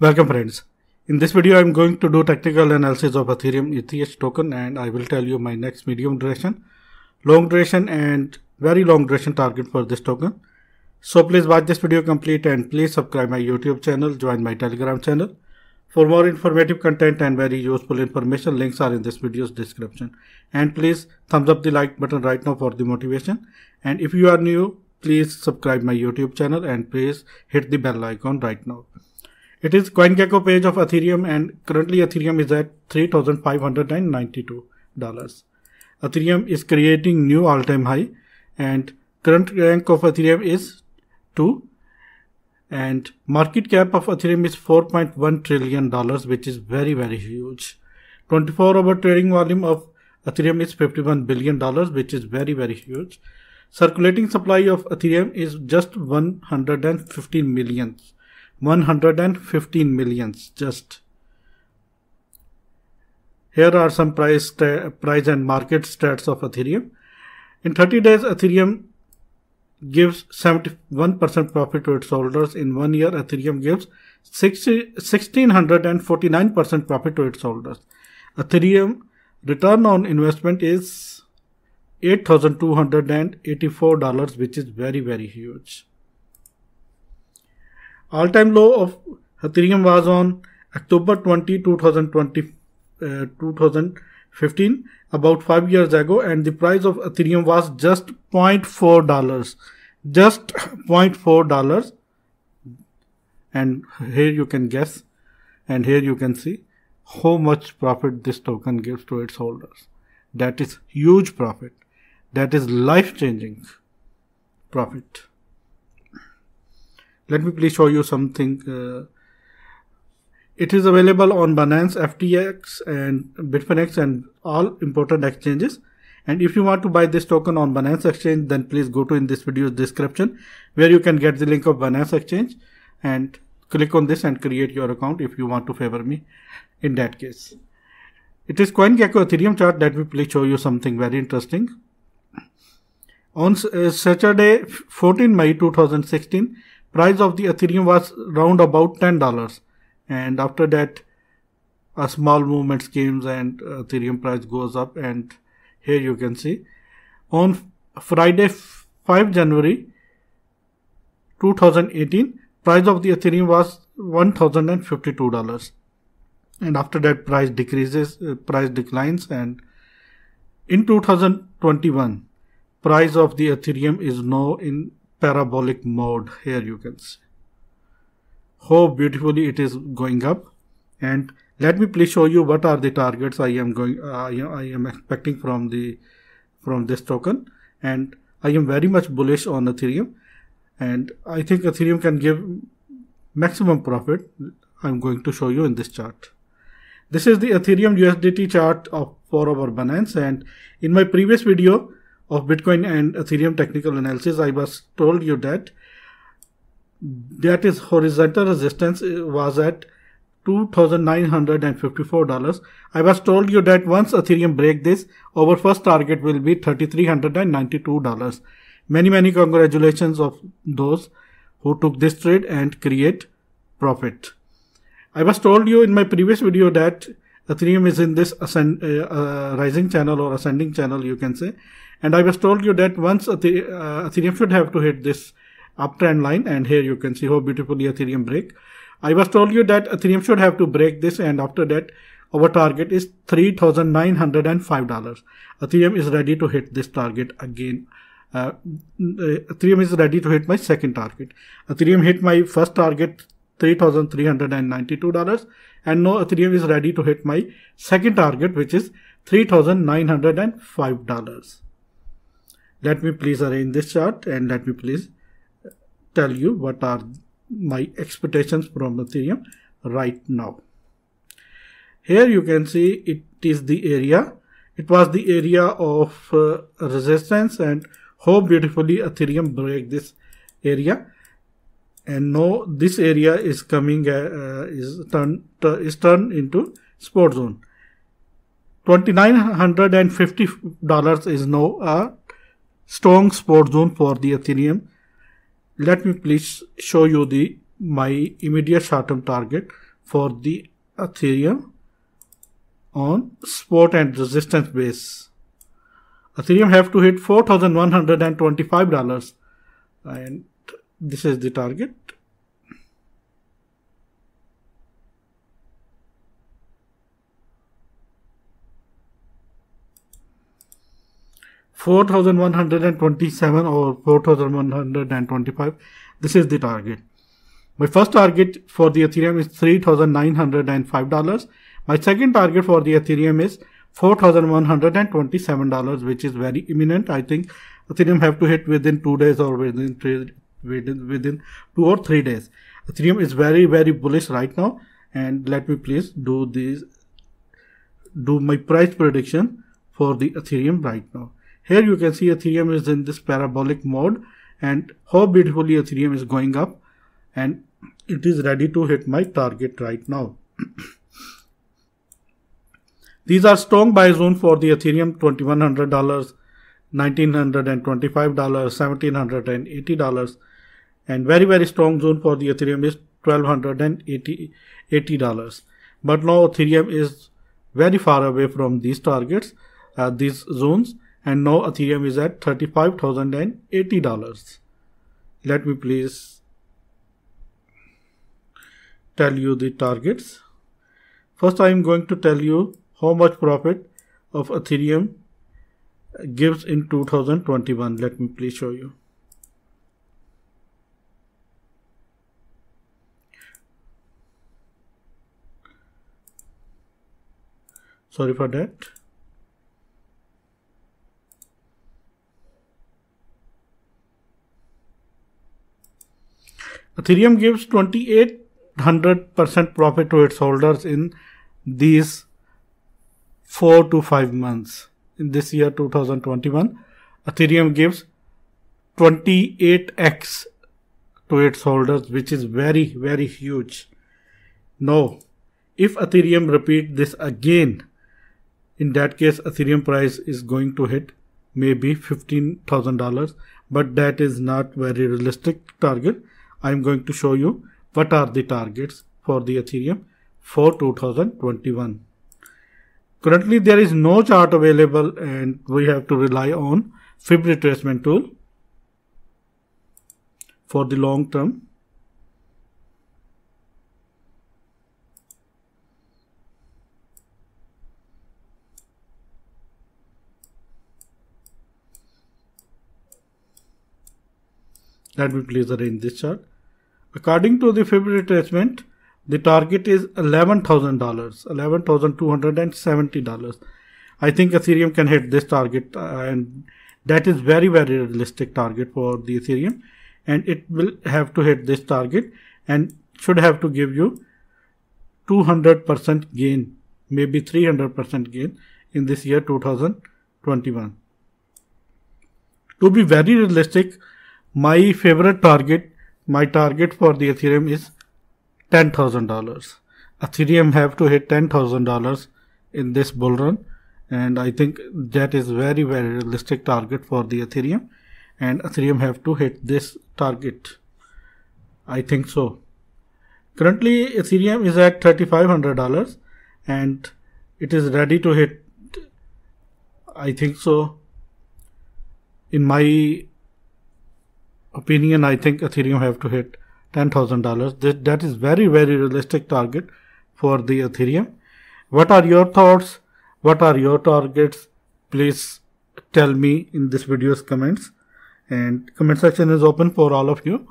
Welcome friends. In this video I am going to do technical analysis of Ethereum ETH token and I will tell you my next medium duration, long duration and very long duration target for this token. So please watch this video complete and please subscribe my YouTube channel, join my Telegram channel. For more informative content and very useful information links are in this video's description. And please thumbs up the like button right now for the motivation. And if you are new, please subscribe my YouTube channel and please hit the bell icon right now. It is CoinGecko page of Ethereum and currently Ethereum is at $3,592. Ethereum is creating new all-time high and current rank of Ethereum is 2 and market cap of Ethereum is 4.1 trillion dollars which is very very huge. 24 hour trading volume of Ethereum is 51 billion dollars which is very very huge. Circulating supply of Ethereum is just 115 millions 115 millions just here are some price price and market stats of ethereum in 30 days ethereum gives 71% profit to its holders in one year ethereum gives 60, 1649% profit to its holders ethereum return on investment is $8284 which is very very huge all time low of Ethereum was on October 20, 2020, uh, 2015, about five years ago, and the price of Ethereum was just 0.4 dollars. Just 0.4 dollars. And here you can guess, and here you can see how much profit this token gives to its holders. That is huge profit. That is life changing profit let me please show you something uh, it is available on Binance, FTX and Bitfinex and all important exchanges. And if you want to buy this token on Binance exchange, then please go to in this video's description where you can get the link of Binance exchange and click on this and create your account if you want to favor me in that case. It is CoinGecko Ethereum chart that will please show you something very interesting. On uh, Saturday 14 May 2016, price of the Ethereum was round about ten dollars, and after that, a small movement came and Ethereum price goes up. And here you can see on Friday, 5 January 2018, price of the Ethereum was one thousand and fifty-two dollars, and after that, price decreases, uh, price declines, and in 2021 price of the ethereum is now in parabolic mode here you can see how beautifully it is going up and let me please show you what are the targets I am going uh, you know, I am expecting from the from this token and I am very much bullish on Ethereum and I think Ethereum can give maximum profit I'm going to show you in this chart. This is the Ethereum USDT chart of, for our Binance and in my previous video of Bitcoin and Ethereum technical analysis, I was told you that that is horizontal resistance uh, was at $2,954. I was told you that once Ethereum break this, our first target will be $3,392. Many, many congratulations of those who took this trade and create profit. I was told you in my previous video that Ethereum is in this ascend, uh, uh, rising channel or ascending channel, you can say, and I was told you that once Ether- uh, Ethereum should have to hit this uptrend line. And here you can see how beautifully Ethereum break. I was told you that Ethereum should have to break this. And after that, our target is $3,905. Ethereum is ready to hit this target again. Uh, Ethereum uh, is ready to hit my second target. Ethereum hit my first target $3,392 and now Ethereum is ready to hit my second target which is $3,905 let me please arrange this chart and let me please tell you what are my expectations from Ethereum right now. Here you can see it is the area. It was the area of uh, resistance and how beautifully Ethereum break this area. And now this area is coming uh, uh is turned is turned into support zone. $2,950 is now a strong support zone for the Ethereum. Let me please show you the my immediate short-term target for the Ethereum on support and resistance base. Ethereum have to hit $4,125 and this is the target 4127 or 4125 this is the target my first target for the ethereum is $3905 my second target for the ethereum is $4127 which is very imminent i think ethereum have to hit within 2 days or within three, within within 2 or 3 days ethereum is very very bullish right now and let me please do this do my price prediction for the ethereum right now here you can see Ethereum is in this parabolic mode and how beautifully Ethereum is going up and it is ready to hit my target right now. These are strong buy zone for the Ethereum $2,100, $1,925, $1,780 and very very strong zone for the Ethereum is $1,280. But now Ethereum is very far away from these targets, uh, these zones and now Ethereum is at $35,080. Let me please tell you the targets. First, I am going to tell you how much profit of Ethereum gives in 2021. Let me please show you. Sorry for that. Ethereum gives 2800% profit to its holders in these 4 to 5 months. In this year 2021, Ethereum gives 28x to its holders, which is very, very huge. Now, if Ethereum repeat this again, in that case, Ethereum price is going to hit maybe $15,000, but that is not very realistic target I'm going to show you what are the targets for the Ethereum for 2021. Currently, there is no chart available and we have to rely on Fib retracement tool for the long term. that we please arrange this chart. According to the February attachment, the target is $11,000, $11,270. I think Ethereum can hit this target uh, and that is very, very realistic target for the Ethereum and it will have to hit this target and should have to give you 200% gain, maybe 300% gain in this year 2021. To be very realistic, my favorite target my target for the ethereum is $10000 ethereum have to hit $10000 in this bull run and i think that is very very realistic target for the ethereum and ethereum have to hit this target i think so currently ethereum is at $3500 and it is ready to hit i think so in my opinion, I think Ethereum have to hit $10,000. That, that is very, very realistic target for the Ethereum. What are your thoughts? What are your targets? Please tell me in this video's comments and comment section is open for all of you.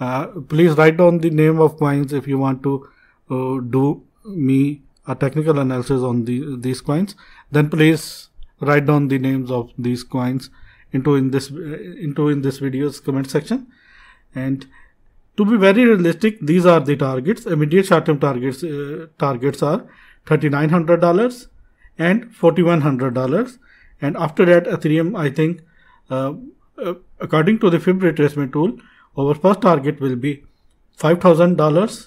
Uh, please write down the name of coins if you want to uh, do me a technical analysis on the, these coins. Then please write down the names of these coins into in this into in this video's comment section and to be very realistic these are the targets immediate short term targets uh, targets are $3900 and $4100 and after that ethereum i think uh, uh, according to the fib retracement tool our first target will be $5000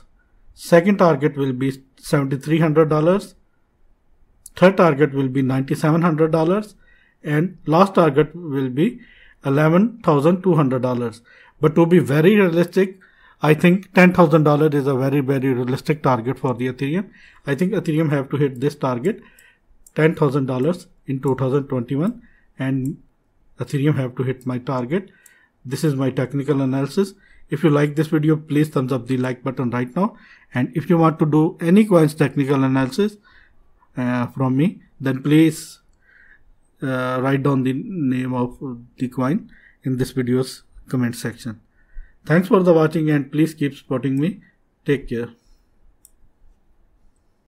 second target will be $7300 third target will be $9700 and last target will be $11,200. But to be very realistic, I think $10,000 is a very, very realistic target for the Ethereum. I think Ethereum have to hit this target $10,000 in 2021 and Ethereum have to hit my target. This is my technical analysis. If you like this video, please thumbs up the like button right now. And if you want to do any coins technical analysis uh, from me, then please uh, write down the name of the coin in this video's comment section. Thanks for the watching and please keep supporting me. Take care.